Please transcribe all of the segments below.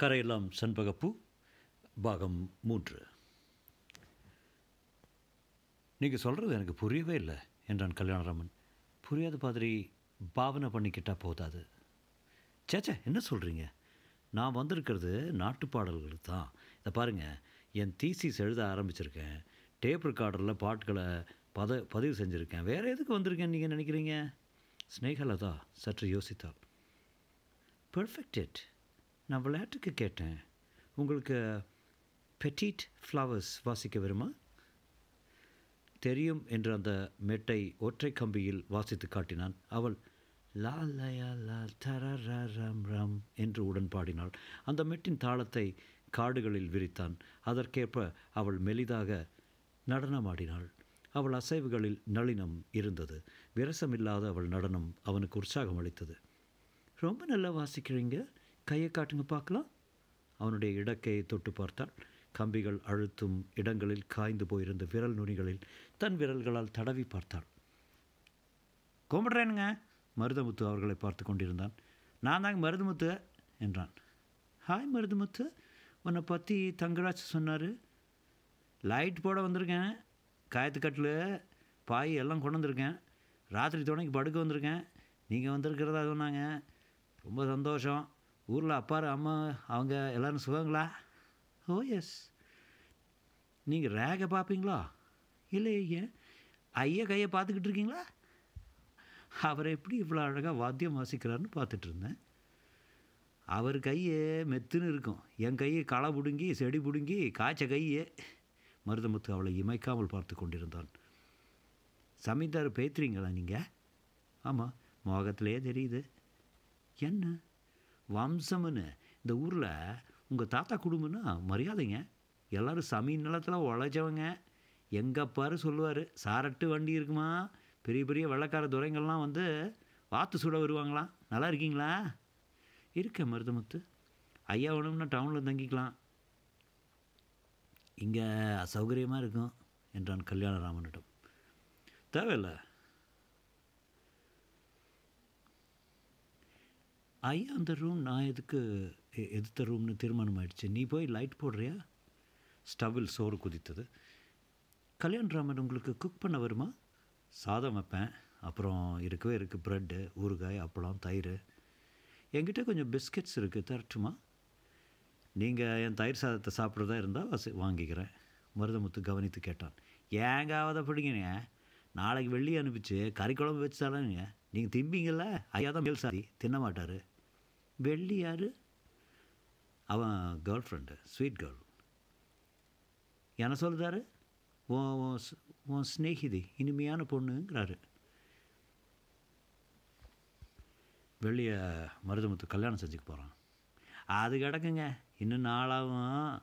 கரையெல்லாம் சண்பகப்பு பாகம் மூன்று நீங்கள் சொல்கிறது எனக்கு புரியவே இல்லை என்றான் கல்யாணராமன் புரியாத மாதிரி பாவனை பண்ணிக்கிட்டால் போதாது சேச்சா என்ன சொல்கிறீங்க நான் வந்திருக்கிறது நாட்டு பாடல்களுக்கு தான் இதை பாருங்கள் என் தீசிஸ் எழுத ஆரம்பிச்சிருக்கேன் டேப் ரெக்கார்டரில் பாட்டுகளை பத பதிவு செஞ்சுருக்கேன் வேறு எதுக்கு வந்திருக்கேன் நீங்கள் நினைக்கிறீங்க ஸ்னேகலதா சற்று யோசித்தாள் பெர்ஃபெக்டேட் நான் விளையாட்டுக்கு கேட்டேன் உங்களுக்கு பெட்டிட் ஃப்ளவர்ஸ் வாசிக்க வருமா தெரியும் என்று அந்த மெட்டை ஒற்றை கம்பியில் வாசித்து காட்டினான் அவள் லா லயா லா தர ரம் ரம் என்று உடன் பாடினாள் அந்த மெட்டின் தாளத்தை காடுகளில் விரித்தான் அதற்கேற்ப அவள் மெலிதாக நடனமாடினாள் அவள் அசைவுகளில் நளினம் இருந்தது விரசமில்லாத அவள் நடனம் அவனுக்கு உற்சாகம் அளித்தது ரொம்ப நல்லா வாசிக்கிறீங்க கையை காட்டுங்க பார்க்கலாம் அவனுடைய இடக்கையை தொட்டு பார்த்தாள் கம்பிகள் அழுத்தும் இடங்களில் காய்ந்து போயிருந்த விரல் நுனிகளில் தன் விரல்களால் தடவி பார்த்தாள் கும்பிட்றேனுங்க மருதமுத்து அவர்களை பார்த்து கொண்டிருந்தான் நான் தாங்க மருதமுத்து என்றான் ஹாய் மருதமுத்து உன்னை பற்றி தங்கராஜ் சொன்னார் லைட் போட வந்திருக்கேன் காயத்துக்கட்டில் பாய் எல்லாம் கொண்டு வந்திருக்கேன் ராத்திரி துணைக்கு படுக்க வந்திருக்கேன் நீங்கள் வந்திருக்கிறதா சொன்னாங்க ரொம்ப சந்தோஷம் ஊரில் அப்பா அம்மா அவங்க எல்லோரும் சுகங்களா ஓ எஸ் நீங்கள் ரேகை பார்ப்பீங்களா இல்லை ஏன் ஐயா கையை பார்த்துக்கிட்டு இருக்கீங்களா அவர் எப்படி இவ்வளோ அழகாக வாத்தியம் வாசிக்கிறாருன்னு பார்த்துட்டு இருந்தேன் அவர் கையே மெத்துன்னு இருக்கும் என் கையை களை பிடுங்கி செடி பிடுங்கி காய்ச்ச கையே மருதமுத்து அவளை இமைக்காமல் பார்த்து கொண்டிருந்தான் சமீந்தார் பேத்துறீங்களா நீங்கள் ஆமாம் மோகத்திலே தெரியுது என்ன வம்சம்னு இந்த ஊரில் உங்கள் தாத்தா குடும்பம்னா மரியாதைங்க எல்லோரும் சமீன் நிலத்தில் உழைச்சவங்க எங்கே பாரு சொல்லுவார் சாரட்டு வண்டி இருக்குமா பெரிய பெரிய வெள்ளக்கார துறைங்கள்லாம் வந்து வாத்து சுட வருவாங்களாம் நல்லா இருக்கீங்களா இருக்க மருதமுத்து ஐயா வேணும்னா டவுனில் தங்கிக்கலாம் இங்கே அசௌகரியமாக இருக்கும் என்றான் கல்யாணராமனிடம் தேவையில்லை ஐயா அந்த ரூம் நான் எதுக்கு எதிர்த்த ரூம்னு தீர்மானம் ஆயிடுச்சு நீ போய் லைட் போடுறியா ஸ்டவ்வில் சோறு குதித்தது ராமன் உங்களுக்கு குக் பண்ண வருமா சாதம் வைப்பேன் அப்புறம் இருக்கவே இருக்குது ப்ரெட்டு ஊறுகாய் அப்பளம் தயிர் என்கிட்ட கொஞ்சம் பிஸ்கெட்ஸ் இருக்குது தரட்டுமா நீங்கள் என் தயிர் சாதத்தை சாப்பிட்றதா இருந்தால் வசி வாங்கிக்கிறேன் மருதமுத்து கவனித்து கேட்டான் ஏங்க அவதப்படுங்க நாளைக்கு வெள்ளி அனுப்பிச்சு கறி குழம்பு வச்சு தரேங்க நீங்கள் திம்பிங்கள்ல ஐயா தான் மேல் சாதி தின்ன மாட்டார் வெள்ளி யார் அவன் கேர்ள் ஃப்ரெண்டு ஸ்வீட் கேர்ள் என்ன சொல்லுதாரு உன் உன் ஸ்நேகிதி இனிமையான பொண்ணுங்கிறாரு வெள்ளியை மருதமுத்து கல்யாணம் செஞ்சுக்க போகிறான் அது கிடக்குங்க இன்னும் நாளாகவும்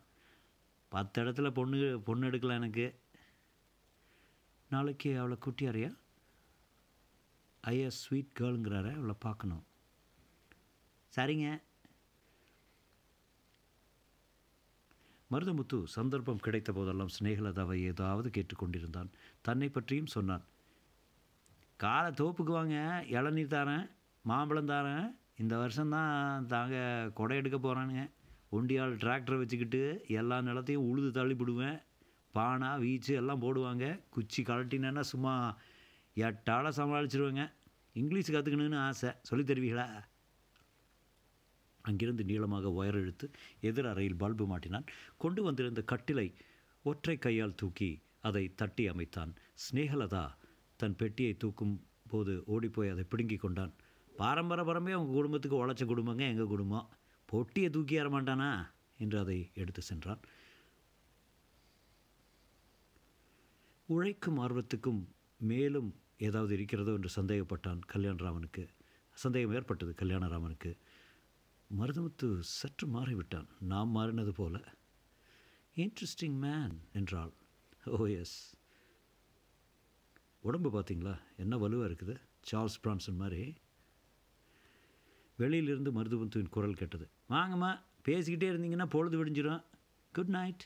பத்து இடத்துல பொண்ணு பொண்ணு எடுக்கலாம் எனக்கு நாளைக்கு அவளை குட்டியாரியா ஐயா ஸ்வீட் கேர்ளுங்கிறார அவளை பார்க்கணும் சரிங்க மருதமுத்து சந்தர்ப்பம் கிடைத்த போதெல்லாம் சிநேகலதாவை ஏதாவது கேட்டுக்கொண்டிருந்தான் தன்னை பற்றியும் சொன்னான் காலை தோப்புக்கு வாங்க இளநீர் தாரேன் மாம்பழம் தாரேன் இந்த வருஷம்தான் தாங்க கொடை எடுக்க போகிறானுங்க ஒண்டியால் டிராக்டரை வச்சுக்கிட்டு எல்லா நிலத்தையும் உழுது விடுவேன் பானா வீச்சு எல்லாம் போடுவாங்க குச்சி கலட்டினேன்னா சும்மா எட்டால் சமாளிச்சிருவேங்க இங்கிலீஷ் கற்றுக்கணுன்னு ஆசை சொல்லித்தருவீங்களா தருவீங்களா அங்கிருந்து நீளமாக ஒயர் இழுத்து எதிர் அறையில் பல்பு மாட்டினான் கொண்டு வந்திருந்த கட்டிலை ஒற்றை கையால் தூக்கி அதை தட்டி அமைத்தான் ஸ்னேகலதா தன் பெட்டியை தூக்கும் போது ஓடிப்போய் அதை பிடுங்கி கொண்டான் பாரம்பரபரமே அவங்க குடும்பத்துக்கு உழைச்ச குடும்பங்க எங்கள் குடும்பம் பொட்டியை தூக்கி மாட்டானா என்று அதை எடுத்து சென்றான் உழைக்கும் ஆர்வத்துக்கும் மேலும் ஏதாவது இருக்கிறதோ என்று சந்தேகப்பட்டான் கல்யாணராமனுக்கு சந்தேகம் ஏற்பட்டது கல்யாணராமனுக்கு மருதமுத்து சற்று மாறிவிட்டான் நாம் மாறினது போல இன்ட்ரெஸ்டிங் மேன் என்றாள் ஓ oh, எஸ் உடம்பு பார்த்தீங்களா என்ன வலுவாக இருக்குது சார்ல்ஸ் பிரான்சன் மாதிரி வெளியிலிருந்து மருதுபந்துவின் குரல் கேட்டது வாங்கம்மா பேசிக்கிட்டே இருந்தீங்கன்னா பொழுது விடிஞ்சிடும் குட் நைட்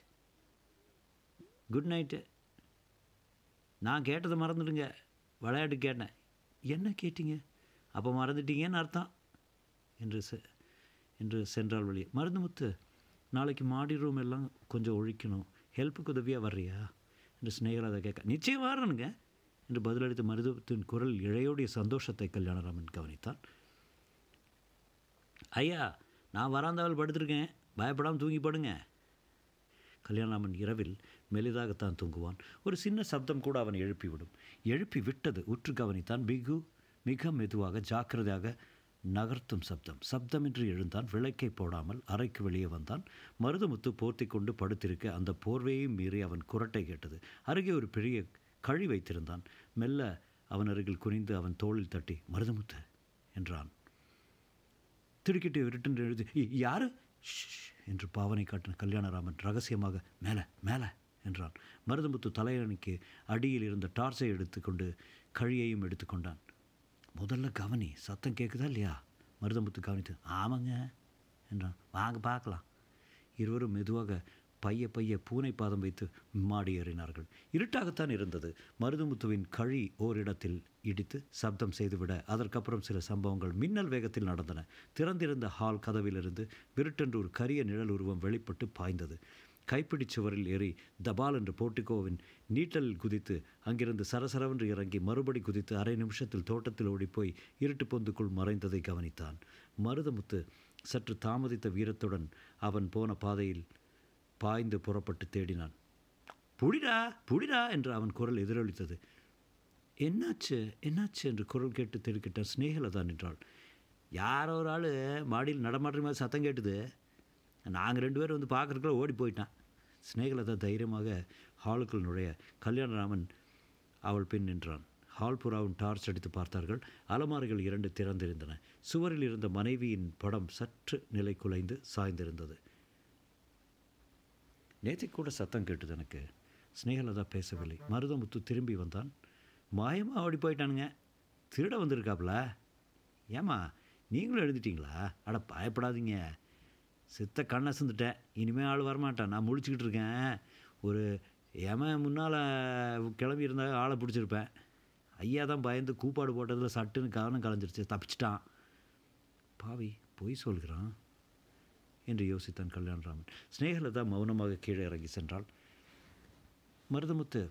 குட் நைட்டு நான் கேட்டதை மறந்துடுங்க விளையாட்டு கேட்டேன் என்ன கேட்டீங்க அப்போ மறந்துட்டீங்கன்னு அர்த்தம் என்று என்று சென்றால் வழி மருந்து முத்து நாளைக்கு மாடி ரூம் எல்லாம் கொஞ்சம் ஒழிக்கணும் ஹெல்ப்புக்கு உதவியாக வர்றியா என்று ஸ்நேகராஜா கேட்க நிச்சயம் வர்றனுங்க என்று பதிலளித்த மருத்துவத்தின் குரல் இழையோடைய சந்தோஷத்தை கல்யாணராமன் கவனித்தான் ஐயா நான் வராந்தாவில் படுத்திருக்கேன் பயப்படாமல் தூங்கி படுங்க கல்யாணராமன் இரவில் மெலிதாகத்தான் தூங்குவான் ஒரு சின்ன சப்தம் கூட அவன் எழுப்பிவிடும் எழுப்பி விட்டது உற்று கவனித்தான் மிகு மிக மெதுவாக ஜாக்கிரதையாக நகர்த்தும் சப்தம் சப்தமின்றி எழுந்தான் விளக்கை போடாமல் அறைக்கு வெளியே வந்தான் மருதமுத்து போர்த்தி கொண்டு படுத்திருக்க அந்த போர்வையையும் மீறி அவன் குரட்டை கேட்டது அருகே ஒரு பெரிய கழி வைத்திருந்தான் மெல்ல அவன் அருகில் குனிந்து அவன் தோளில் தட்டி மருதமுத்து என்றான் திடுக்கிட்டு விருட்டு எழுதி யாரு என்று பாவனை காட்டின கல்யாணராமன் ரகசியமாக மேலே மேலே என்றான் மருதமுத்து தலையணிக்கு அடியில் இருந்த டார்ச்சை எடுத்துக்கொண்டு கழியையும் எடுத்துக்கொண்டான் முதல்ல கவனி சத்தம் கேட்குதா இல்லையா மருதமுத்து கவனித்து ஆமாங்க என்றான் வாங்க பார்க்கலாம் இருவரும் மெதுவாக பைய பைய பூனை பாதம் வைத்து மாடி ஏறினார்கள் இருட்டாகத்தான் இருந்தது மருதுமுத்துவின் கழி ஓரிடத்தில் இடித்து சப்தம் செய்துவிட அதற்கப்புறம் சில சம்பவங்கள் மின்னல் வேகத்தில் நடந்தன திறந்திருந்த ஹால் கதவிலிருந்து விருட்டென்று ஒரு கரிய நிழல் உருவம் வெளிப்பட்டு பாய்ந்தது சுவரில் ஏறி தபால் என்று போர்டிகோவின் நீட்டலில் குதித்து அங்கிருந்து சரசரவென்று இறங்கி மறுபடி குதித்து அரை நிமிஷத்தில் தோட்டத்தில் ஓடிப்போய் இருட்டு பொந்துக்குள் மறைந்ததை கவனித்தான் மருதமுத்து சற்று தாமதித்த வீரத்துடன் அவன் போன பாதையில் பாய்ந்து புறப்பட்டு தேடினான் புடிடா புடிடா என்று அவன் குரல் எதிரொலித்தது என்னாச்சு என்னாச்சு என்று குரல் கேட்டு தெரிவிக்கிட்ட ஸ்னேகலதா என்றாள் யாரோ ஒரு ஆள் மாடியில் நடமாடுற மாதிரி சத்தம் கேட்டுது நாங்கள் ரெண்டு பேரும் வந்து பார்க்குறக்குள்ள ஓடி போயிட்டான் சிநேகலதா தைரியமாக ஹாலுக்குள் நுழைய கல்யாணராமன் அவள் பின் நின்றான் ஹால் புறாவும் டார்ச் அடித்து பார்த்தார்கள் அலமாரிகள் இரண்டு திறந்திருந்தன சுவரில் இருந்த மனைவியின் படம் சற்று நிலை குலைந்து சாய்ந்திருந்தது நேற்று கூட சத்தம் கேட்டது எனக்கு ஸ்னேகலதா பேசவில்லை மருதமுத்து திரும்பி வந்தான் மாயமாக ஓடி போயிட்டானுங்க திருட வந்திருக்காப்புல ஏம்மா நீங்களும் எழுதிட்டீங்களா அட பயப்படாதீங்க சித்த கண்ணை சிந்துட்டேன் இனிமேல் ஆள் வரமாட்டேன் நான் முழிச்சிக்கிட்டு இருக்கேன் ஒரு ஏமன் முன்னால் கிளம்பி இருந்தால் ஆளை பிடிச்சிருப்பேன் ஐயா தான் பயந்து கூப்பாடு போட்டதில் சட்டுன்னு காரணம் கலைஞ்சிருச்சு தப்பிச்சிட்டான் பாவி பொய் சொல்கிறான் என்று யோசித்தான் கல்யாணராமன் ஸ்னேகலதா மௌனமாக கீழே இறங்கி சென்றாள் மருதமுத்து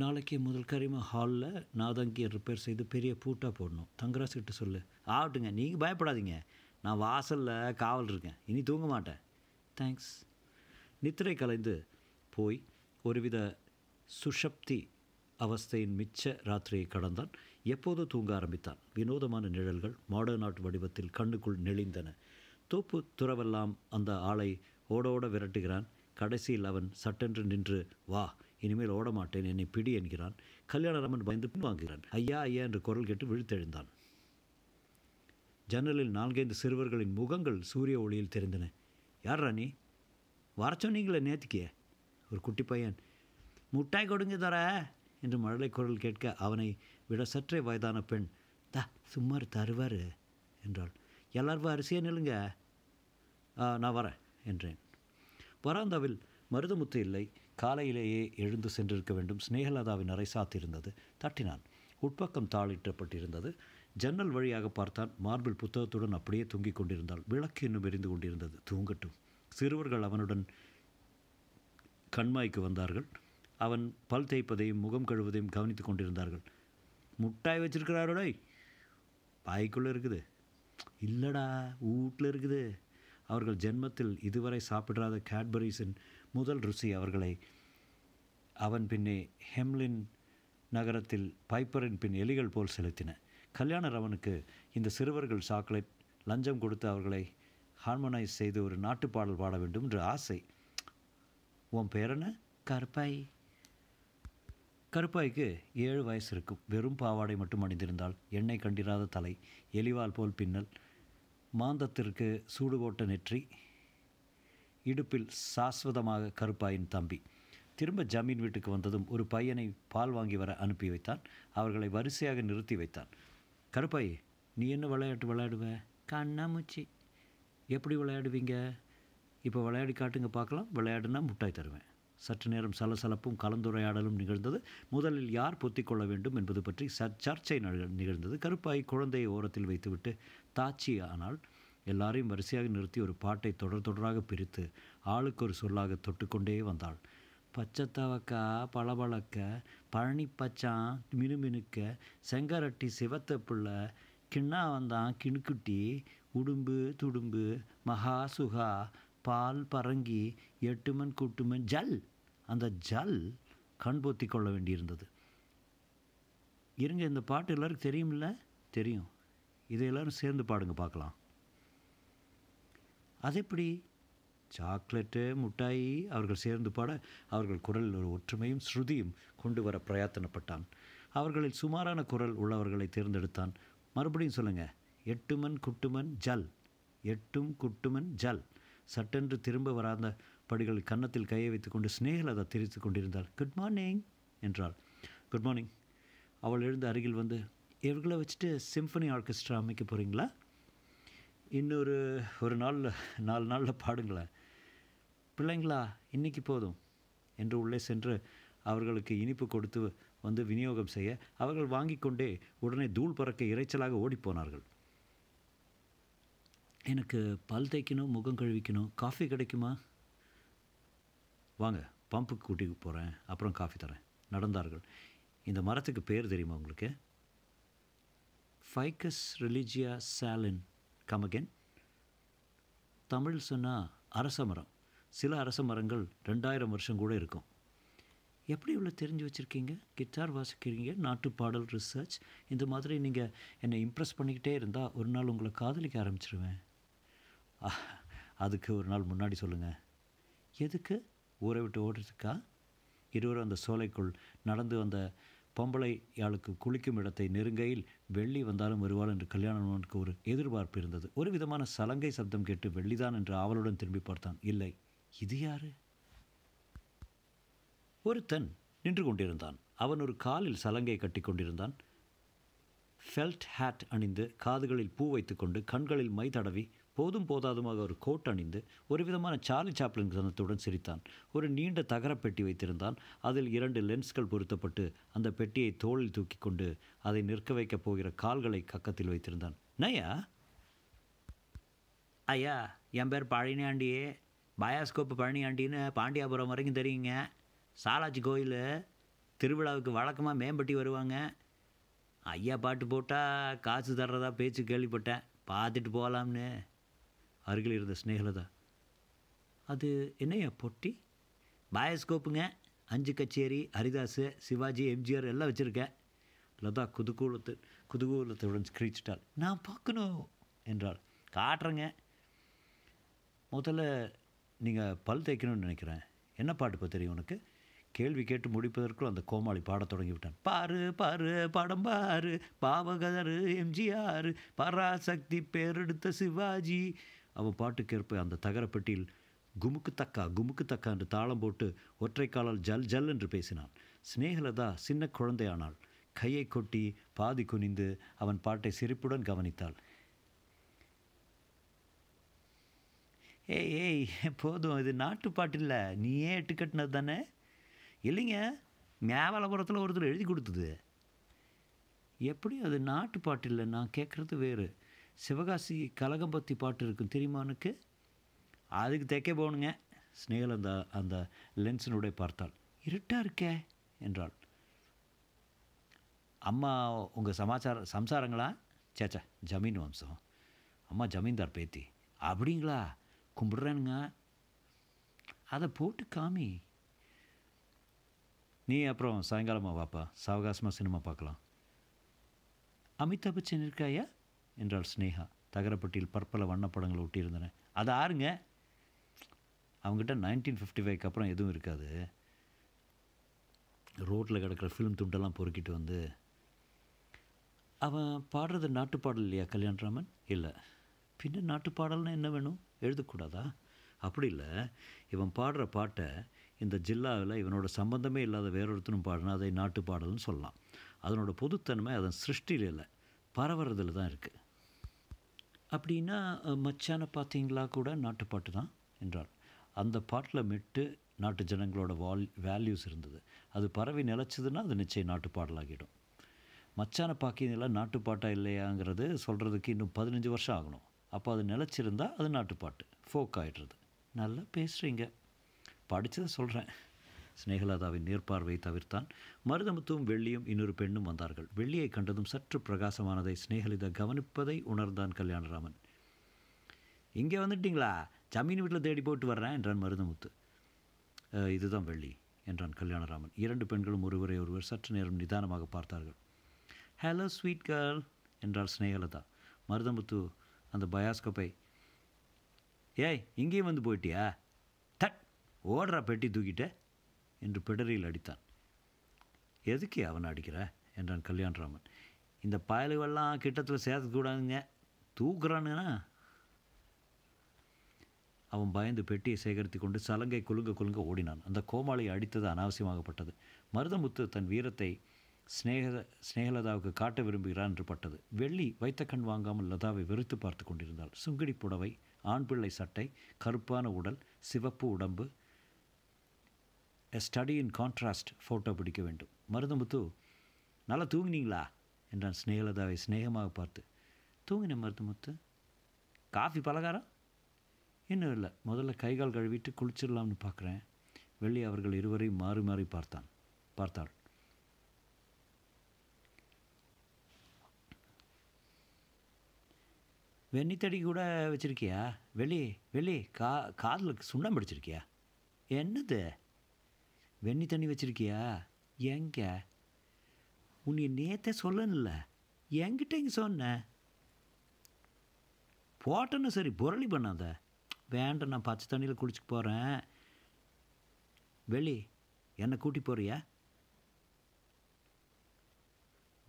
நாளைக்கு முதல் கரிம ஹாலில் நாதங்கியை ரிப்பேர் செய்து பெரிய பூட்டாக போடணும் தங்கராசிக்கிட்ட சொல்லு ஆகட்டுங்க நீங்கள் பயப்படாதீங்க நான் வாசலில் காவல் இருக்கேன் இனி தூங்க மாட்டேன் தேங்க்ஸ் நித்திரை கலைந்து போய் ஒருவித சுஷப்தி அவஸ்தையின் மிச்ச ராத்திரியை கடந்தான் எப்போதோ தூங்க ஆரம்பித்தான் வினோதமான நிழல்கள் மாடர்ன் ஆர்ட் வடிவத்தில் கண்ணுக்குள் நெளிந்தன தோப்பு துறவெல்லாம் அந்த ஆளை ஓடோட விரட்டுகிறான் கடைசியில் அவன் சட்டென்று நின்று வா இனிமேல் ஓடமாட்டேன் என்னை பிடி என்கிறான் கல்யாணராமன் பயந்து பின்வாங்குகிறான் ஐயா ஐயா என்று குரல் கேட்டு விழுத்தெழுந்தான் ஜன்னலில் நான்கைந்து சிறுவர்களின் முகங்கள் சூரிய ஒளியில் தெரிந்தன யார் ராணி வர சொன்னீங்களே நேத்துக்கிய ஒரு குட்டி பையன் முட்டாய் கொடுங்க தர என்று மழலை குரல் கேட்க அவனை விட சற்றே வயதான பெண் தா சும்மார் தருவார் என்றாள் எல்லாரும் அரிசியே நில்லுங்க நான் வரேன் என்றேன் வராந்தாவில் மருதமுத்து இல்லை காலையிலேயே எழுந்து சென்றிருக்க வேண்டும் ஸ்னேகலதாவின் அறை சாத்திருந்தது தட்டினான் உட்பக்கம் தாளிட்டப்பட்டிருந்தது ஜன்னல் வழியாக பார்த்தான் மார்பிள் புத்தகத்துடன் அப்படியே தூங்கிக் கொண்டிருந்தாள் விளக்கு இன்னும் எரிந்து கொண்டிருந்தது தூங்கட்டும் சிறுவர்கள் அவனுடன் கண்மாய்க்கு வந்தார்கள் அவன் பல் தேய்ப்பதையும் முகம் கழுவதையும் கவனித்து கொண்டிருந்தார்கள் முட்டாய் வச்சிருக்கிறாரோடை பாய்க்குள்ளே இருக்குது இல்லைடா வீட்டில் இருக்குது அவர்கள் ஜென்மத்தில் இதுவரை சாப்பிடாத கேட்பரிஸின் முதல் ருசி அவர்களை அவன் பின்னே ஹெம்லின் நகரத்தில் பைப்பரின் பின் எலிகள் போல் செலுத்தின கல்யாணரவனுக்கு இந்த சிறுவர்கள் சாக்லேட் லஞ்சம் கொடுத்து அவர்களை ஹார்மோனைஸ் செய்து ஒரு நாட்டு பாடல் பாட வேண்டும் என்று ஆசை உன் பேர் என்ன கருப்பாய் கருப்பாய்க்கு ஏழு வயசு இருக்கும் வெறும் பாவாடை மட்டும் அணிந்திருந்தால் எண்ணெய் கண்டிராத தலை எலிவால் போல் பின்னல் மாந்தத்திற்கு சூடு போட்ட நெற்றி இடுப்பில் சாஸ்வதமாக கருப்பாயின் தம்பி திரும்ப ஜமீன் வீட்டுக்கு வந்ததும் ஒரு பையனை பால் வாங்கி வர அனுப்பி வைத்தான் அவர்களை வரிசையாக நிறுத்தி வைத்தான் கருப்பாய் நீ என்ன விளையாட்டு விளையாடுவ கண்ணாமூச்சி எப்படி விளையாடுவீங்க இப்போ விளையாடி காட்டுங்க பார்க்கலாம் விளையாடுனா முட்டாய் தருவேன் சற்று நேரம் சலசலப்பும் கலந்துரையாடலும் நிகழ்ந்தது முதலில் யார் பொத்திக்கொள்ள வேண்டும் என்பது பற்றி சர்ச்சை நிகழ்ந்தது கருப்பாய் குழந்தையை ஓரத்தில் வைத்துவிட்டு தாச்சி ஆனால் எல்லாரையும் வரிசையாக நிறுத்தி ஒரு பாட்டை தொடர் தொடராக பிரித்து ஆளுக்கு ஒரு சொல்லாக தொட்டுக்கொண்டே வந்தாள் பச்சை தவக்காய் பளபளக்க பழனி பச்சான் மினுமினுக்க செங்கரட்டி சிவத்த புள்ள கிண்ணா வந்தான் கிணுக்குட்டி உடும்பு துடும்பு மகா சுகா பால் பரங்கி எட்டுமன் கூட்டுமன் ஜல் அந்த ஜல் கண் போத்தி கொள்ள வேண்டியிருந்தது இருங்க இந்த பாட்டு எல்லோருக்கும் தெரியும்ல தெரியும் இதை எல்லோரும் சேர்ந்து பாடுங்க பார்க்கலாம் அது எப்படி சாக்லேட்டு முட்டாய் அவர்கள் சேர்ந்து பாட அவர்கள் குரலில் ஒரு ஒற்றுமையும் ஸ்ருதியும் கொண்டு வர பிரயாத்தனப்பட்டான் அவர்களில் சுமாரான குரல் உள்ளவர்களை தேர்ந்தெடுத்தான் மறுபடியும் சொல்லுங்கள் எட்டுமன் குட்டுமன் ஜல் எட்டும் குட்டுமன் ஜல் சட்டென்று திரும்ப வராத படிகள் கன்னத்தில் கையை வைத்துக்கொண்டு ஸ்னேகலதா தெரிவித்து கொண்டிருந்தாள் குட் மார்னிங் என்றாள் குட் மார்னிங் அவள் எழுந்து அருகில் வந்து இவர்களை வச்சுட்டு சிம்ஃபனி ஆர்கெஸ்ட்ரா அமைக்க போகிறீங்களா இன்னொரு ஒரு நாளில் நாலு நாளில் பாடுங்களேன் பிள்ளைங்களா இன்றைக்கி போதும் என்று உள்ளே சென்று அவர்களுக்கு இனிப்பு கொடுத்து வந்து விநியோகம் செய்ய அவர்கள் வாங்கி கொண்டே உடனே தூள் பறக்க இறைச்சலாக ஓடிப்போனார்கள் எனக்கு பல் தேய்க்கணும் முகம் கழுவிக்கணும் காஃபி கிடைக்குமா வாங்க பம்புக்கு கூட்டிக்கு போகிறேன் அப்புறம் காஃபி தரேன் நடந்தார்கள் இந்த மரத்துக்கு பேர் தெரியுமா உங்களுக்கு ஃபைக்கஸ் ரிலிஜியா சாலின் கமகென் தமிழ் சொன்னால் அரச மரம் சில அரச மரங்கள் ரெண்டாயிரம் வருஷம் கூட இருக்கும் எப்படி இவ்வளோ தெரிஞ்சு வச்சுருக்கீங்க கிட்டார் வாசிக்கிறீங்க நாட்டு பாடல் ரிசர்ச் இந்த மாதிரி நீங்கள் என்னை இம்ப்ரெஸ் பண்ணிக்கிட்டே இருந்தால் ஒரு நாள் உங்களை காதலிக்க ஆரம்பிச்சிருவேன் அதுக்கு ஒரு நாள் முன்னாடி சொல்லுங்கள் எதுக்கு ஊரை விட்டு ஓடுறதுக்கா இருவரும் அந்த சோலைக்குள் நடந்து வந்த பொம்பளை யாளுக்கு குளிக்கும் இடத்தை நெருங்கையில் வெள்ளி வந்தாலும் வருவாள் என்று கல்யாணனுக்கு ஒரு எதிர்பார்ப்பு இருந்தது ஒரு விதமான சலங்கை சப்தம் கேட்டு வெள்ளிதான் என்று ஆவலுடன் திரும்பி பார்த்தான் இல்லை இது யாரு ஒருத்தன் நின்று கொண்டிருந்தான் அவன் ஒரு காலில் சலங்கை கட்டி கொண்டிருந்தான் ஃபெல்ட் ஹேட் அணிந்து காதுகளில் பூ வைத்துக்கொண்டு கண்களில் மை தடவி போதும் போதாதுமாக ஒரு கோட் அணிந்து ஒரு விதமான சார்லி சாப்ளின் தனத்துடன் சிரித்தான் ஒரு நீண்ட தகர பெட்டி வைத்திருந்தான் அதில் இரண்டு லென்ஸ்கள் பொருத்தப்பட்டு அந்த பெட்டியை தோளில் தூக்கி கொண்டு அதை நிற்க வைக்கப் போகிற கால்களை கக்கத்தில் வைத்திருந்தான் நயா ஐயா என் பேர் பழனியாண்டியே பயாஸ்கோப்பு பழனியாண்டின்னு பாண்டியாபுரம் வரைக்கும் தெரியுங்க சாலாஜி கோயில் திருவிழாவுக்கு வழக்கமாக மேம்பட்டி வருவாங்க ஐயா பாட்டு போட்டால் காசு தர்றதா பேச்சு கேள்விப்பட்டேன் பார்த்துட்டு போகலாம்னு அருகில் இருந்த ஸ்னேகலதா அது என்னையா பொட்டி பயாஸ்கோப்புங்க அஞ்சு கச்சேரி ஹரிதாஸ் சிவாஜி எம்ஜிஆர் எல்லாம் வச்சுருக்கேன் லதா குதுகூலத்து குதுகூலத்துடன் கிரிச்சிட்டாள் நான் பார்க்கணும் என்றாள் காட்டுறேங்க முதல்ல நீங்கள் பல் தேய்க்கணும்னு நினைக்கிறேன் என்ன பாட்டு இப்போ தெரியும் உனக்கு கேள்வி கேட்டு முடிப்பதற்குள் அந்த கோமாளி பாடத் தொடங்கிவிட்டான் பாரு பாரு படம் பாரு பாவகதரு எம்ஜிஆர் பராசக்தி பேரெடுத்த சிவாஜி அவன் பாட்டுக்கேற்ப அந்த தகர பெட்டியில் குமுக்கு தக்கா குமுக்கு தக்கா என்று தாளம் போட்டு ஒற்றைக்காலால் ஜல் ஜல் என்று பேசினான் ஸ்னேகலதா சின்ன குழந்தையானாள் கையை கொட்டி பாதி குனிந்து அவன் பாட்டை சிரிப்புடன் கவனித்தாள் ஏய் ஏய் போதும் இது நாட்டு பாட்டு இல்லை நீயே எட்டு கட்டினது தானே இல்லைங்க மேவலபுரத்தில் ஒருத்தர் எழுதி கொடுத்தது எப்படியும் அது நாட்டு பாட்டு இல்லை நான் கேட்குறது வேறு சிவகாசி கலகம்பத்தி பாட்டு இருக்கும் தெரியுமானுக்கு அதுக்கு தைக்க போகணுங்க ஸ்னேகல் அந்த அந்த லென்ஸினுடைய பார்த்தாள் இருட்டாக இருக்கே என்றாள் அம்மா உங்கள் சமாச்சார சம்சாரங்களா சேச்சா ஜமீன் வம்சம் அம்மா ஜமீன்தார் பேத்தி அப்படிங்களா கும்பிட்றேனுங்க அதை போட்டு காமி நீ அப்புறம் சாயங்காலமாக வாப்பா சாவகாசமாக சினிமா பார்க்கலாம் அமிதாப் பச்சன் இருக்காயா என்றாள் ஸ்னேகா தகரப்பட்டியில் பற்பல வண்ணப்படங்களை ஒட்டியிருந்தன அதை ஆறுங்க அவங்ககிட்ட நைன்டீன் ஃபிஃப்டி ஃபைவ்க்கு அப்புறம் எதுவும் இருக்காது ரோட்டில் கிடக்கிற ஃபிலிம் துண்டெல்லாம் பொறுக்கிட்டு வந்து அவன் பாடுறது நாட்டுப்பாடல் இல்லையா கல்யாணராமன் இல்லை பின்ன நாட்டு பாடல்னால் என்ன வேணும் எழுதக்கூடாதா அப்படி இல்லை இவன் பாடுற பாட்டை இந்த ஜில்லாவில் இவனோட சம்பந்தமே இல்லாத வேறொருத்தனும் பாடினா அதை நாட்டு பாடல்னு சொல்லலாம் அதனோட பொதுத்தன்மை அதன் சிருஷ்டியில் இல்லை பரவுறதில் தான் இருக்குது அப்படின்னா மச்சான பார்த்தீங்களா கூட நாட்டுப்பாட்டு தான் என்றார் அந்த பாட்டில் மிட்டு நாட்டு ஜனங்களோட வால் வேல்யூஸ் இருந்தது அது பரவி நிலச்சதுன்னா அது நிச்சயம் நாட்டு பாடலாகிடும் மச்சான பாக்கியெல்லாம் நாட்டுப்பாட்டாக இல்லையாங்கிறது சொல்கிறதுக்கு இன்னும் பதினஞ்சு வருஷம் ஆகணும் அப்போ அது நிலச்சிருந்தால் அது நாட்டுப்பாட்டு ஃபோக் ஆகிடுறது நல்லா பேசுகிறீங்க படித்ததை சொல்கிறேன் ஸ்னேகலதாவின் நேர்பார்வை தவிர்த்தான் மருதமுத்துவும் வெள்ளியும் இன்னொரு பெண்ணும் வந்தார்கள் வெள்ளியை கண்டதும் சற்று பிரகாசமானதை ஸ்னேகலிதா கவனிப்பதை உணர்ந்தான் கல்யாணராமன் இங்கே வந்துட்டிங்களா ஜமீன் வீட்டில் தேடி போட்டு வர்றேன் என்றான் மருதமுத்து இதுதான் வெள்ளி என்றான் கல்யாணராமன் இரண்டு பெண்களும் ஒருவரை ஒருவர் சற்று நேரம் நிதானமாக பார்த்தார்கள் ஹலோ ஸ்வீட் கேர்ள் என்றாள் ஸ்னேகலதா மருதமுத்து அந்த பயாஸ்கோப்பை ஏய் இங்கேயும் வந்து போயிட்டியா தட் ஓடுறா பெட்டி தூக்கிட்ட என்று பிடரியில் அடித்தான் எதுக்கு அவனை அடிக்கிற என்றான் கல்யாணராமன் இந்த பயலுவெல்லாம் கிட்டத்தில் சேர்க்கக்கூடாதுங்க தூக்குறானுங்கன்னா அவன் பயந்து பெட்டியை சேகரித்து கொண்டு சலங்கை குலுங்க குலுங்க ஓடினான் அந்த கோமாளை அடித்தது அனாவசியமாகப்பட்டது மருதமுத்து தன் வீரத்தை ஸ்நேக ஸ்னேகலதாவுக்கு காட்ட விரும்புகிறான் என்று பட்டது வெள்ளி வைத்த கண் வாங்காமல் லதாவை வெறுத்து பார்த்து கொண்டிருந்தாள் சுங்கடி புடவை ஆண் பிள்ளை சட்டை கருப்பான உடல் சிவப்பு உடம்பு a study in contrast photo பிடிக்க வேண்டும் மருதமுத்து நல்லா தூங்கினீங்களா என்றான் ஸ்னேகலதாவை ஸ்நேகமாக பார்த்து தூங்கினேன் மருதமுத்து காஃபி பலகாரம் இன்னும் இல்லை முதல்ல கைகால் கழுவிட்டு குளிச்சிடலாம்னு பார்க்குறேன் வெள்ளி அவர்கள் இருவரையும் மாறி மாறி பார்த்தான் பார்த்தாள் வெண்ணித்தடி கூட வச்சுருக்கியா வெளி வெளி கா காதில் சுண்ணம் பிடிச்சிருக்கியா என்னது வெண்ணி தண்ணி வச்சுருக்கியா எங்க உன்னை நேத்தே சொல்லணும்ல என்கிட்ட இங்கே சொன்ன போட்டேன்னு சரி புரளி பண்ணாத வேண்டாம் நான் பச்சை தண்ணியில் குளிச்சுக்க போகிறேன் வெளி என்னை கூட்டி போறியா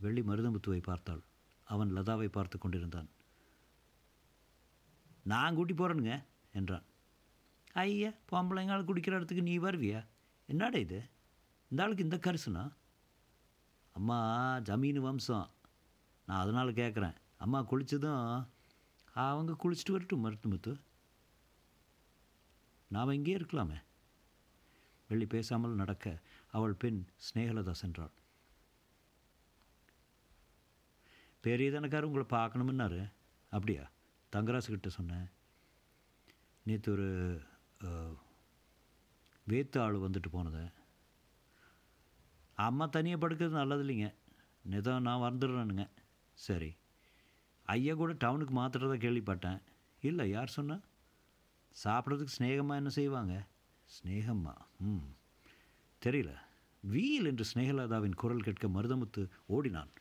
வெள்ளி மருதம்புத்துவை பார்த்தாள் அவன் லதாவை பார்த்து கொண்டிருந்தான் நான் கூட்டி போகிறேனுங்க என்றான் ஐயா பொம்பளைங்கால் குடிக்கிற இடத்துக்கு நீ வருவியா என்னடா இது இந்த ஆளுக்கு இந்த கரிசுனா அம்மா ஜமீன் வம்சம் நான் அதனால் கேட்குறேன் அம்மா குளித்ததும் அவங்க குளிச்சுட்டு வரட்டும் மருத்து முத்து நாம் இங்கேயே இருக்கலாமே வெள்ளி பேசாமல் நடக்க அவள் பெண் ஸ்னேகலதா சென்றாள் பெரியதனக்காரர் உங்களை பார்க்கணுமுன்னாரு அப்படியா கிட்டே சொன்னேன் நேற்று ஒரு வேத்து ஆள் வந்துட்டு போனது அம்மா தனியாக படுக்கிறது நல்லது இல்லைங்க நிதம் நான் வந்துடுறேனுங்க சரி ஐயா கூட டவுனுக்கு மாத்துறதா கேள்விப்பட்டேன் இல்லை யார் சொன்ன சாப்பிட்றதுக்கு ஸ்நேகமாக என்ன செய்வாங்க ஸ்னேகம்மா ம் தெரியல வீல் என்று ஸ்நேகலாதாவின் குரல் கேட்க மருதமுத்து ஓடினான்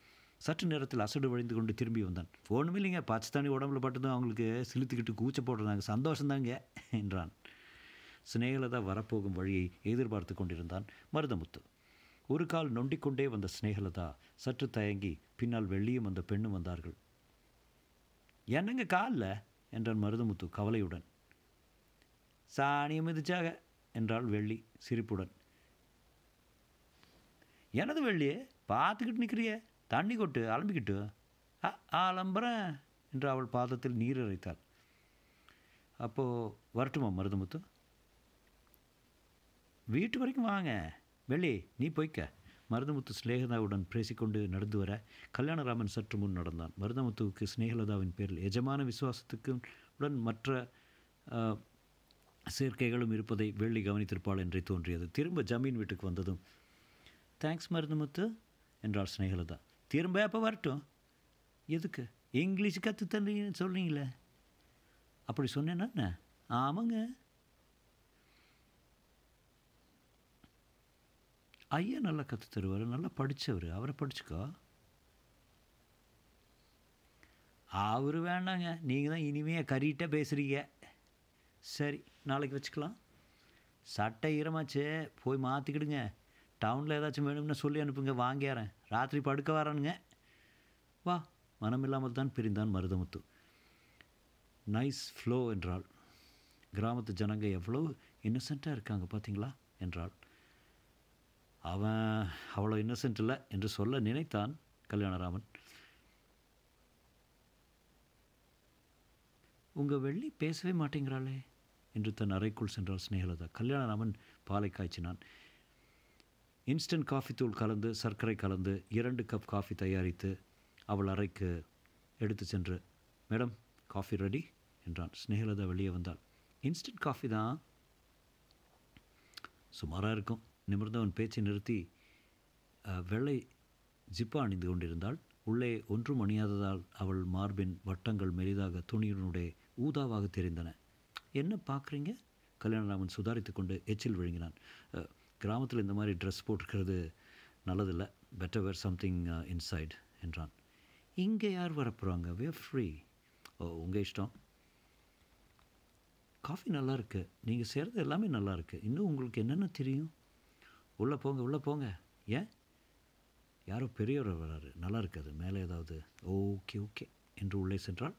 சற்று நேரத்தில் அசடு வழிந்து கொண்டு திரும்பி வந்தான் ஒன்றுமே இல்லைங்க பாகிஸ்தானி உடம்புல பட்டதும் அவங்களுக்கு சிலுத்துக்கிட்டு கூச்ச போடுறாங்க சந்தோஷந்தாங்க என்றான் சிநேகலதா வரப்போகும் வழியை எதிர்பார்த்து கொண்டிருந்தான் மருதமுத்து ஒரு கால் நொண்டிக்கொண்டே வந்த சிநேகலதா சற்று தயங்கி பின்னால் வெள்ளியும் அந்த பெண்ணும் வந்தார்கள் என்னங்க காலில் என்றான் மருதமுத்து கவலையுடன் சாணியம் மிதிச்சாக என்றாள் வெள்ளி சிரிப்புடன் எனது வெள்ளியே பார்த்துக்கிட்டு நிற்கிறியே தண்ணி கொட்டு அலம்பிக்கிட்டு ஆ என்று அவள் பாதத்தில் நீர் இறைத்தாள் அப்போது வரட்டுமா மருதமுத்து வீட்டு வரைக்கும் வாங்க வெள்ளி நீ போய்க்க மருதமுத்து ஸ்னேகலதாவுடன் பேசிக்கொண்டு நடந்து வர கல்யாணராமன் சற்று முன் நடந்தான் மருதமுத்துவுக்கு ஸ்நேகலதாவின் பேரில் எஜமான விசுவாசத்துக்கு உடன் மற்ற சேர்க்கைகளும் இருப்பதை வெள்ளி கவனித்திருப்பாள் என்றே தோன்றியது திரும்ப ஜமீன் வீட்டுக்கு வந்ததும் தேங்க்ஸ் மருதமுத்து என்றாள் ஸ்னேகலதா திரும்ப எப்போ வரட்டும் எதுக்கு இங்கிலீஷ் கற்று தந்துங்கன்னு சொல்கிறீங்களே அப்படி சொன்னேன்னா ஆமாங்க ஐயா நல்லா கற்று தருவார் நல்லா படித்தவர் அவரை படிச்சுக்கோ அவர் வேண்டாங்க நீங்கள் தான் இனிமையாக கறிட்டாக பேசுகிறீங்க சரி நாளைக்கு வச்சுக்கலாம் சட்டை ஈரமாச்சு போய் மாற்றிக்கிடுங்க டவுனில் ஏதாச்சும் வேணும்னா சொல்லி அனுப்புங்க வாங்கியாரேன் ராத்திரி படுக்க வரானுங்க வா மனமில்லாமல் தான் பிரிந்தான் மருதமுத்து நைஸ் ஃப்ளோ என்றாள் கிராமத்து ஜனங்க எவ்வளோ இன்னசென்ட்டாக இருக்காங்க பார்த்தீங்களா என்றாள் அவன் அவ்வளோ இன்னசென்ட் இல்லை என்று சொல்ல நினைத்தான் கல்யாணராமன் உங்கள் வெள்ளி பேசவே மாட்டேங்கிறாளே என்று தன் அறைக்குள் சென்றாள் ஸ்னேகலதா கல்யாணராமன் பாலை காய்ச்சினான் இன்ஸ்டன்ட் காஃபி தூள் கலந்து சர்க்கரை கலந்து இரண்டு கப் காஃபி தயாரித்து அவள் அறைக்கு எடுத்து சென்று மேடம் காஃபி ரெடி என்றான் ஸ்னேகலதா வெளியே வந்தாள் இன்ஸ்டன்ட் காஃபி தான் சுமாராக இருக்கும் நிமிர்ந்தவன் பேச்சை நிறுத்தி வெள்ளை ஜிப்பா அணிந்து கொண்டிருந்தாள் உள்ளே ஒன்றும் அணியாததால் அவள் மார்பின் வட்டங்கள் மெலிதாக துணியினுடைய ஊதாவாக தெரிந்தன என்ன பார்க்குறீங்க கல்யாணராமன் சுதாரித்து கொண்டு எச்சில் விழுங்கினான் கிராமத்தில் இந்த மாதிரி ட்ரெஸ் போட்டுக்கிறது நல்லதில்லை பெட்டர் வேர் சம்திங் இன்சைட் என்றான் இங்கே யார் வரப்போகிறாங்க வேர் ஃப்ரீ ஓ உங்கள் இஷ்டம் காஃபி நல்லா இருக்குது நீங்கள் செய்கிறது எல்லாமே நல்லா இருக்குது இன்னும் உங்களுக்கு என்னென்ன தெரியும் உள்ளே போங்க உள்ளே போங்க ஏன் யாரோ பெரியவர் வராரு நல்லா இருக்காது மேலே ஏதாவது ஓகே ஓகே என்று உள்ளே சென்றால்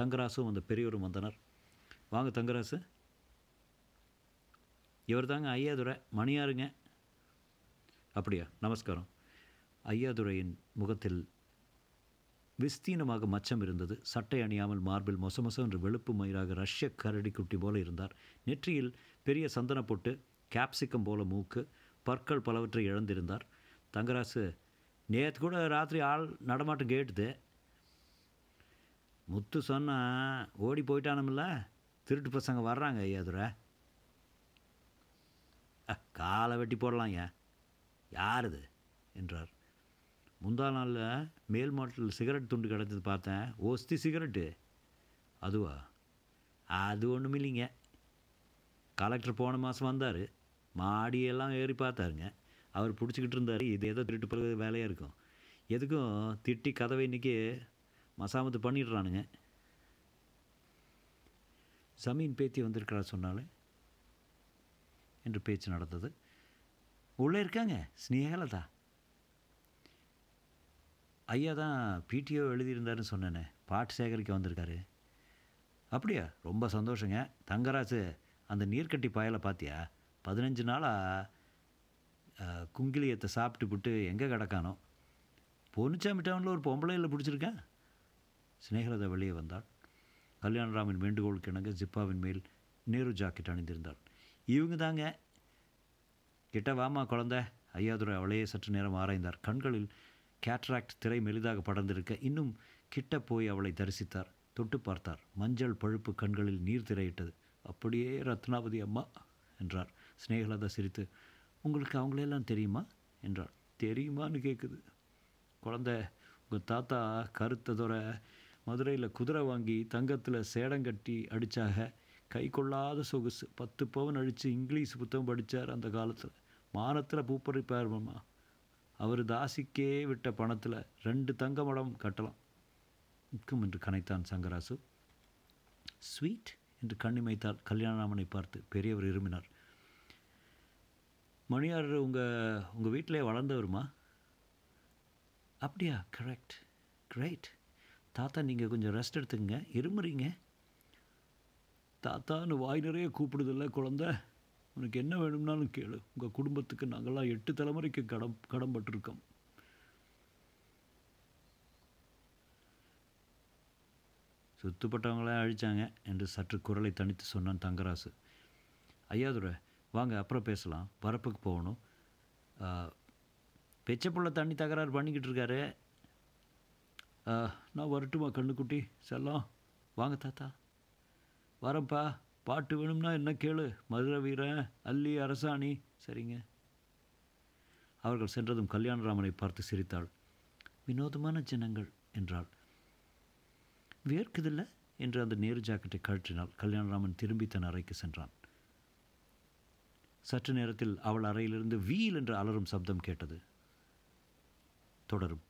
தங்கராசும் அந்த பெரியவரும் வந்தனர் வாங்க தங்கராசு இவர் தாங்க ஐயாதுரை மணியாருங்க அப்படியா நமஸ்காரம் ஐயாதுரையின் முகத்தில் விஸ்தீனமாக மச்சம் இருந்தது சட்டை அணியாமல் மார்பில் மொசமொசம் என்று வெளுப்பு மயிராக ரஷ்ய கரடி குட்டி போல இருந்தார் நெற்றியில் பெரிய சந்தன போட்டு கேப்சிக்கம் போல மூக்கு பற்கள் பலவற்றை இழந்திருந்தார் தங்கராசு நேற்று கூட ராத்திரி ஆள் நடமாட்டம் கேட்டுது முத்து சொன்னால் ஓடி போயிட்டானுமில்ல திருட்டு பசங்க வர்றாங்க ஐயாதுரை காலை வெட்டி போடலாம் ஏன் யார் இது என்றார் முந்தா நாளில் மேல் மாட்டில் சிகரெட் துண்டு கிடச்சது பார்த்தேன் ஓஸ்தி சிகரெட்டு அதுவா அது ஒன்றும் இல்லைங்க கலெக்டர் போன மாதம் வந்தார் மாடியெல்லாம் ஏறி பார்த்தாருங்க அவர் பிடிச்சிக்கிட்டு இருந்தார் இது ஏதோ திருட்டு போகிறது வேலையாக இருக்கும் எதுக்கும் திட்டி கதவை இன்றைக்கி மசாமத்து பண்ணிடுறானுங்க சமீன் பேத்தி வந்திருக்கிறா சொன்னாலே என்று பேச்சு நடந்தது உள்ளே இருக்காங்க ஸ்னேகலதா ஐயா தான் பிடிஓ எழுதியிருந்தாருன்னு சொன்னேனே பாட்டு சேகரிக்க வந்திருக்காரு அப்படியா ரொம்ப சந்தோஷங்க தங்கராசு அந்த நீர்க்கட்டி பாயலை பார்த்தியா பதினஞ்சு நாளாக குங்கிலியத்தை சாப்பிட்டு விட்டு எங்கே கிடக்கானோ பொன்னுச்சாமி டவுனில் ஒரு பொம்பளையில் பிடிச்சிருக்கேன் சிநேகலதா வெளியே வந்தாள் கல்யாணராமின் வேண்டுகோளுக்கு கிணங்க ஜிப்பாவின் மேல் நேரு ஜாக்கெட் அணிந்திருந்தாள் இவங்க தாங்க கிட்ட வாமா குழந்த ஐயாதுரை அவளையே சற்று நேரம் ஆராய்ந்தார் கண்களில் கேட்ராக்ட் திரை மெலிதாக படர்ந்திருக்க இன்னும் கிட்ட போய் அவளை தரிசித்தார் தொட்டு பார்த்தார் மஞ்சள் பழுப்பு கண்களில் நீர் திரையிட்டது அப்படியே ரத்னாவதி அம்மா என்றார் ஸ்னேகலதா சிரித்து உங்களுக்கு அவங்களெல்லாம் தெரியுமா என்றார் தெரியுமான்னு கேட்குது குழந்த உங்கள் தாத்தா கருத்ததோட மதுரையில் குதிரை வாங்கி தங்கத்தில் சேடங்கட்டி அடித்தாக கை கொள்ளாத சொகுசு பத்து பவுன் அழித்து இங்கிலீஷ் புத்தகம் படித்தார் அந்த காலத்தில் மானத்தில் பூப்பறிப்பார் மாமா அவர் தாசிக்கே விட்ட பணத்தில் ரெண்டு தங்க மடம் கட்டலாம் நிற்கும் என்று கனைத்தான் சங்கராசு ஸ்வீட் என்று கண்ணிமைத்தால் கல்யாணராமனை பார்த்து பெரியவர் இருமினார் மணியார் உங்கள் உங்கள் வீட்டிலே வளர்ந்தவருமா அப்படியா கரெக்ட் கிரைட் தாத்தா நீங்கள் கொஞ்சம் ரெஸ்ட் எடுத்துக்கங்க இருமுறீங்க தாத்தான்னு வாய் நிறைய கூப்பிடுதில்ல குழந்த உனக்கு என்ன வேணும்னாலும் கேளு உங்கள் குடும்பத்துக்கு நாங்களாம் எட்டு தலைமுறைக்கு கடம் கடன்பட்டிருக்கோம் சுத்துப்பட்டவங்களே அழித்தாங்க என்று சற்று குரலை தனித்து சொன்னான் தங்கராசு ஐயாதுரை வாங்க அப்புறம் பேசலாம் வரப்புக்கு போகணும் பிள்ளை தண்ணி தகராறு பண்ணிக்கிட்டு இருக்காரு நான் வரட்டுமா கண்ணுக்குட்டி செல்லம் வாங்க தாத்தா வரப்பா பாட்டு வேணும்னா என்ன கேளு மதுர அல்லி அரசாணி சரிங்க அவர்கள் சென்றதும் கல்யாணராமனை பார்த்து சிரித்தாள் வினோதமான ஜனங்கள் என்றாள் வியர்க்குதில்ல என்று அந்த நேரு ஜாக்கெட்டை கழற்றினாள் கல்யாணராமன் திரும்பி தன் அறைக்கு சென்றான் சற்று நேரத்தில் அவள் அறையிலிருந்து வீல் என்று அலறும் சப்தம் கேட்டது தொடரும்